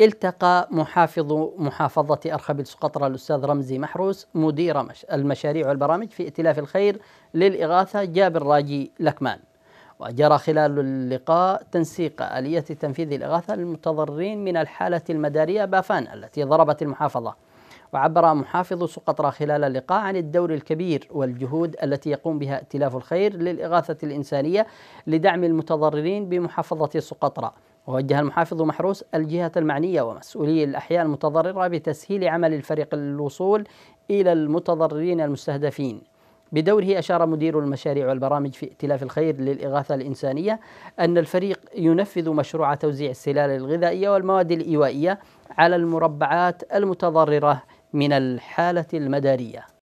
التقى محافظ محافظة أرخبيل سقطرى الأستاذ رمزي محروس مدير المشاريع والبرامج في ائتلاف الخير للإغاثة جابر راجي لكمان وجرى خلال اللقاء تنسيق آلية تنفيذ الإغاثة للمتضررين من الحالة المدارية بافان التي ضربت المحافظة وعبر محافظ سقطرى خلال اللقاء عن الدور الكبير والجهود التي يقوم بها ائتلاف الخير للإغاثة الإنسانية لدعم المتضررين بمحافظة سقطرى ووجه المحافظ محروس الجهات المعنية ومسؤولي الأحياء المتضررة بتسهيل عمل الفريق الوصول إلى المتضررين المستهدفين بدوره أشار مدير المشاريع والبرامج في ائتلاف الخير للإغاثة الإنسانية أن الفريق ينفذ مشروع توزيع السلال الغذائية والمواد الإيوائية على المربعات المتضررة من الحالة المدارية